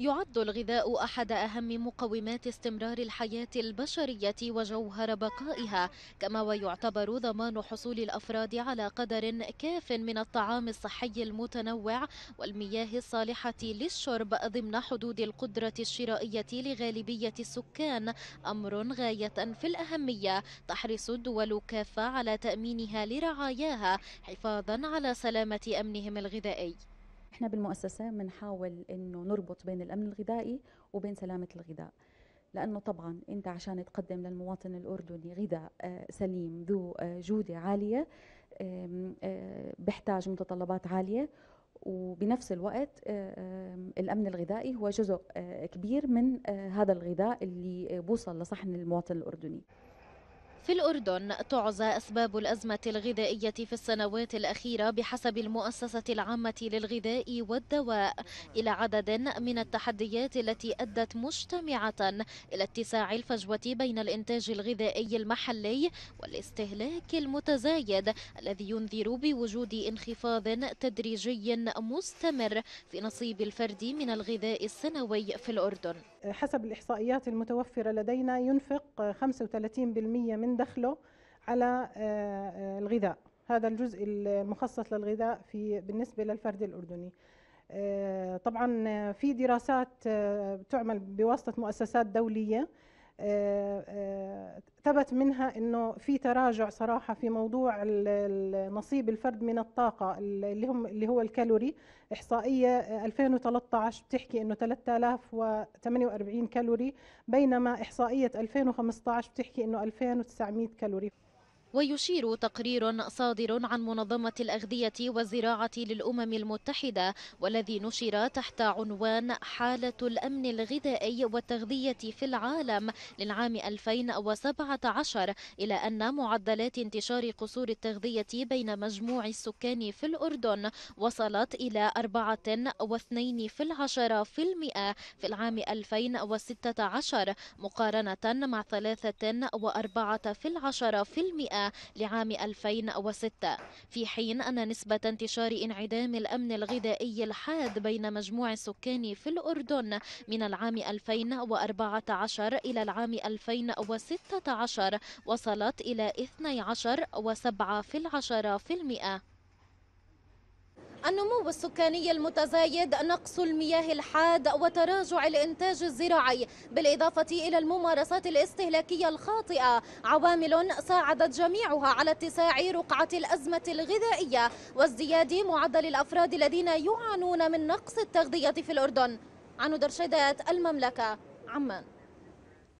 يعد الغذاء أحد أهم مقومات استمرار الحياة البشرية وجوهر بقائها كما ويعتبر ضمان حصول الأفراد على قدر كاف من الطعام الصحي المتنوع والمياه الصالحة للشرب ضمن حدود القدرة الشرائية لغالبية السكان أمر غاية في الأهمية تحرص الدول كافة على تأمينها لرعاياها حفاظا على سلامة أمنهم الغذائي احنا بالمؤسسه بنحاول انه نربط بين الامن الغذائي وبين سلامه الغذاء لانه طبعا انت عشان تقدم للمواطن الاردني غذاء آه، سليم ذو آه، جوده عاليه آه، بحتاج متطلبات عاليه وبنفس الوقت الامن الغذائي هو جزء كبير من هذا الغذاء اللي بوصل لصحن المواطن الاردني في الأردن تعزى أسباب الأزمة الغذائية في السنوات الأخيرة بحسب المؤسسة العامة للغذاء والدواء إلى عدد من التحديات التي أدت مجتمعة إلى اتساع الفجوة بين الإنتاج الغذائي المحلي والاستهلاك المتزايد الذي ينذر بوجود انخفاض تدريجي مستمر في نصيب الفرد من الغذاء السنوي في الأردن حسب الإحصائيات المتوفرة لدينا ينفق 35% من دخله على آه، آه، الغذاء هذا الجزء المخصص للغذاء في بالنسبه للفرد الاردني آه، طبعا في دراسات تعمل بواسطه مؤسسات دوليه آه، آه، ثبت منها انه في تراجع صراحه في موضوع نصيب الفرد من الطاقه اللي هم اللي هو الكالوري احصائيه 2013 بتحكي انه 3048 كالوري بينما احصائيه 2015 بتحكي انه 2900 كالوري ويشير تقرير صادر عن منظمة الأغذية والزراعة للأمم المتحدة والذي نشر تحت عنوان حالة الأمن الغذائي والتغذية في العالم للعام 2017 إلى أن معدلات انتشار قصور التغذية بين مجموع السكان في الأردن وصلت إلى 4.2 في العشرة في المئة في العام 2016 مقارنة مع 3.4 في في المئة لعام 2006 في حين أن نسبة انتشار انعدام الأمن الغذائي الحاد بين مجموع السكان في الأردن من العام 2014 إلى العام 2016 وصلت إلى 12.7% في العشرة في المئة النمو السكاني المتزايد نقص المياه الحاد وتراجع الإنتاج الزراعي بالإضافة إلى الممارسات الاستهلاكية الخاطئة عوامل ساعدت جميعها على اتساع رقعة الأزمة الغذائية وازدياد معدل الأفراد الذين يعانون من نقص التغذية في الأردن عن درشدات المملكة عمان